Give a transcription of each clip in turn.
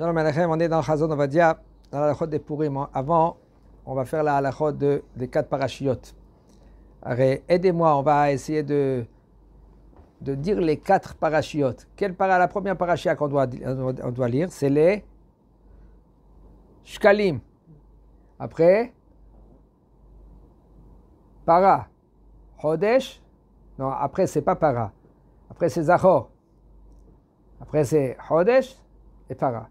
on est dans Chazon Ovadia, dans la de des Purim. Avant, on va faire la halachot des quatre parachiotes. Aidez-moi, on va essayer de, de dire les quatre parachiotes. Quelle para, la première parachia qu'on doit, on doit lire, c'est les Shkalim. Après, Para. chodesh. Non, après, c'est pas Para. Après, c'est zachor. Après, c'est chodesh et Para.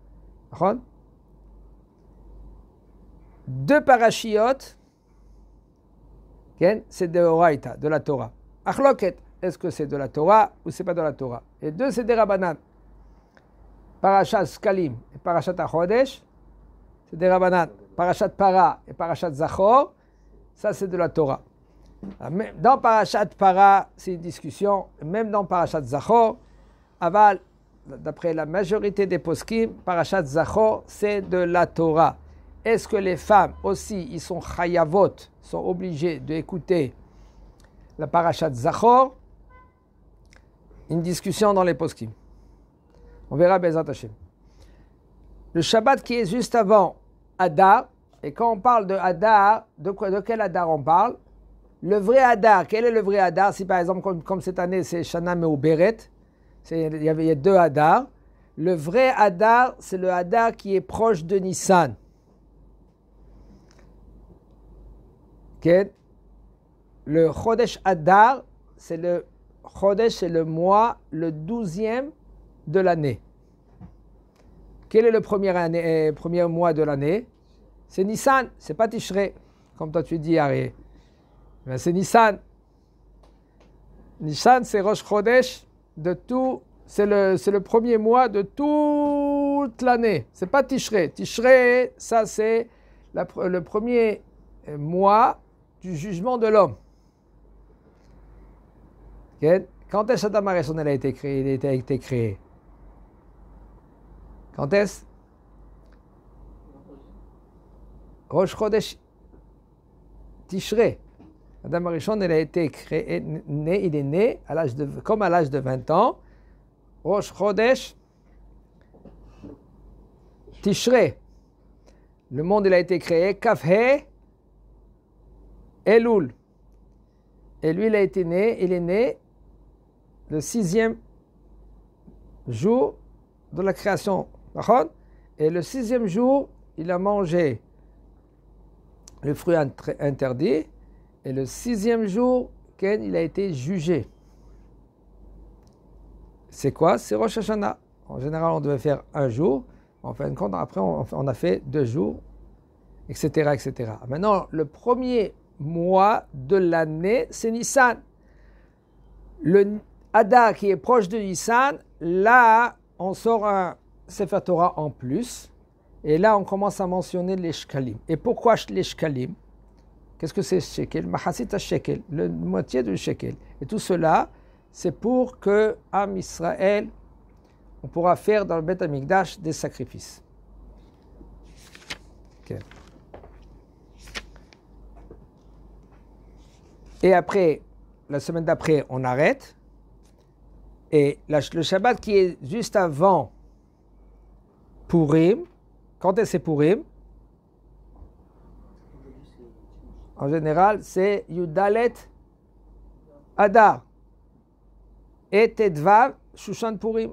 Deux parachiotes, c'est de de la Torah. Achloket, est-ce que c'est de la Torah ou c'est pas de la Torah Et deux, c'est des Rabbanan. Parashat Skalim et parashat Achodesh, c'est des Rabbanan. Parachat Para et parashat Zachor, ça c'est de la Torah. Ah, dans parashat Para, c'est une discussion, même dans parashat Zachor, Aval d'après la majorité des poskim, Parashat Zachor, c'est de la Torah. Est-ce que les femmes aussi, ils sont chayavot, sont obligées d'écouter la Parashat Zachor Une discussion dans les poskim. On verra Bezat Hashem. Le Shabbat qui est juste avant Adar, et quand on parle de Adar, de, quoi, de quel Adar on parle Le vrai Adar, quel est le vrai Adar Si par exemple, comme, cette année, c'est Shana Me'uberet. Beret, il y, a deux Hadar. Le vrai Hadar, c'est le Hadar qui est proche de Nissan. Le Chodesh Hadar, c'est le Chodesh, c'est le mois, le douzième de l'année. Quel est le premier, année, euh, premier mois de l'année C'est Nissan, c'est pas Tishrei, comme toi tu dis, Harry. Ben, c'est Nissan. Nissan, c'est Rosh Chodesh de tout, c'est le, premier mois de toute l'année. C'est pas Tichré Tichré ça c'est le premier euh, mois du jugement de l'homme. Quand est-ce que Adam a été créé Il a été créé. Quand est-ce Rosh Chodesh Adam Arishon, a été créé, né, il est né à l'âge de, comme à l'âge de 20 ans. Rosh Chodesh Tishrei. Le monde, il a été créé. Kafhe Elul. Et lui, il a été né, il est né le sixième jour de la création. Et le sixième jour, il a mangé le fruit interdit. Et le sixième jour, Ken, il a été jugé. C'est quoi C'est Rosh Hashanah. En général, on devait faire un jour. En fin de compte, après, on a fait deux jours, etc. etc. Maintenant, le premier mois de l'année, c'est Nissan. Le Ada qui est proche de Nissan, là, on sort un Sefer Torah en plus. Et là, on commence à mentionner les Shkalim. Et pourquoi les Shkalim Qu'est-ce que c'est shekel Mahasit shekel, la moitié du shekel. Et tout cela, c'est pour que à Israël, on pourra faire dans le Beth Amigdash des sacrifices. Et après, la semaine d'après, on arrête. Et le Shabbat qui est juste avant Purim, quand est-ce Purim en général, c'est Yudalet Adar et Tedvav Shushan Purim.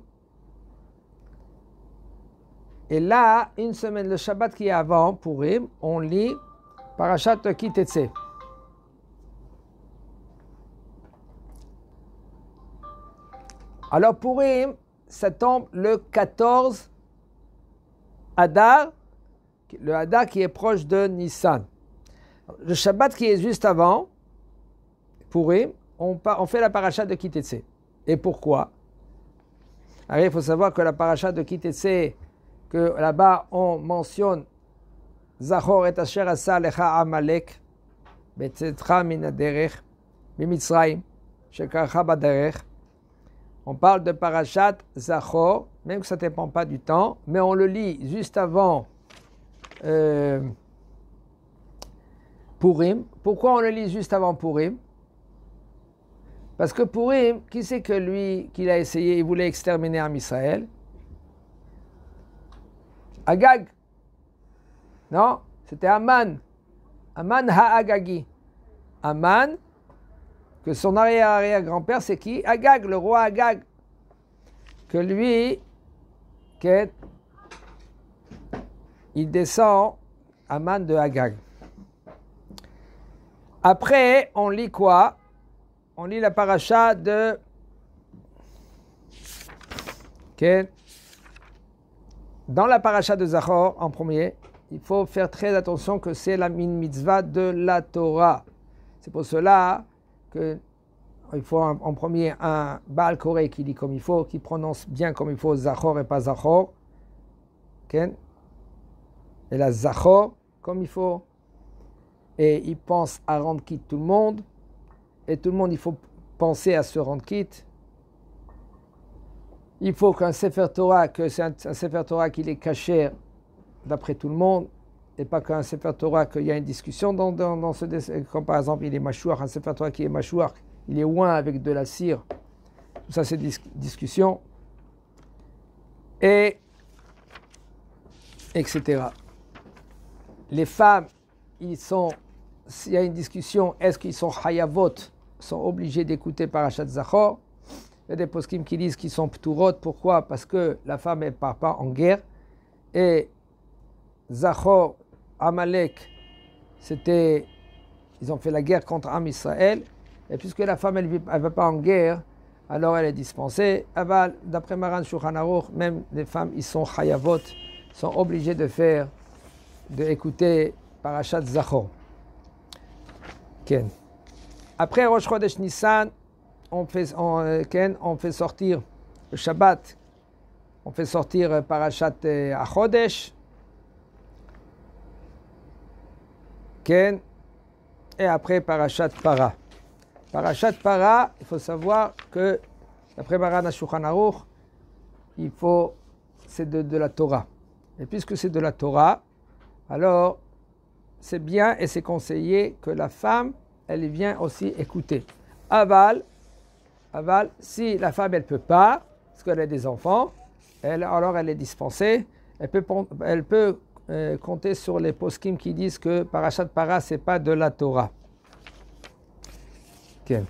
Et là, une semaine, le Shabbat qui est avant Purim, on lit Parashat Kitetse. Alors Purim, ça tombe le 14 Adar, le Adar qui est proche de Nissan. Le Shabbat qui est juste avant, pourri, on, on, fait la parachat de Kitetse. Et pourquoi Alors, il faut savoir que la parachat de Kitetse, que là-bas on mentionne Zahor et Asher Asa Lecha Amalek, Betzetra Minaderech, Mimitzraim, shekarcha Baderech. On parle de parachat Zahor, même que ça ne dépend pas du temps, mais on le lit juste avant. Euh, Pourim. Pourquoi on le lit juste avant Pourim Parce que Pourim, qui c'est que lui, qu'il a essayé, il voulait exterminer un Israël Agag. Non, c'était Aman. Aman Ha-Agagi. Aman, que son arrière-arrière-grand-père, c'est qui Agag, le roi Agag. Que lui, il descend Aman de Agag. Après, on lit quoi On lit la paracha de. Dans la paracha de Zachor, en premier, il faut faire très attention que c'est la min mitzvah de la Torah. C'est pour cela que il faut en premier un Baal Koré qui dit comme il faut, qui prononce bien comme il faut Zachor et pas Zachor. Et la Zachor comme il faut et il pense à rendre quitte tout le monde, et tout le monde, il faut penser à se rendre quitte. Il faut qu'un Sefer Torah, que c'est un, Sefer Torah qu'il est caché d'après tout le monde, et pas qu'un Sefer Torah, qu'il y a une discussion dans, dans, ce... Comme par exemple, il est mâchoire. un Sefer Torah qui est mâchoire, il est loin avec de la cire. Tout ça, c'est discussion. Et... etc. Les femmes, ils sont s'il y a une discussion, est-ce qu'ils sont hayavot, sont obligés d'écouter Parashat Zachor Il y a des poskim qui disent qu'ils sont pturot. Pourquoi Parce que la femme est part pas en guerre. Et Zachor, Amalek, c'était. Ils ont fait la guerre contre Am Israël. Et puisque la femme, elle ne va pas en guerre, alors elle est dispensée. Aval, d'après Maran Shulchan même les femmes, ils sont hayavot, sont obligés de faire, d'écouter Parashat Zachor. Après Rosh Chodesh Nissan, on fait, Ken, euh, on fait sortir le Shabbat, on fait sortir euh, Parashat euh, Achodesh. Ken, et après Parashat Para. Parashat Para, il faut savoir que après Marana Aruch, il faut, c'est de, de la Torah. Et puisque c'est de la Torah, alors c'est bien et c'est conseillé que la femme, elle vient aussi écouter. Aval, aval, si la femme, elle ne peut pas, parce qu'elle a des enfants, elle, alors elle est dispensée. Elle peut, elle peut euh, compter sur les poskim qui disent que parachat Para, c'est pas de la Torah. Okay.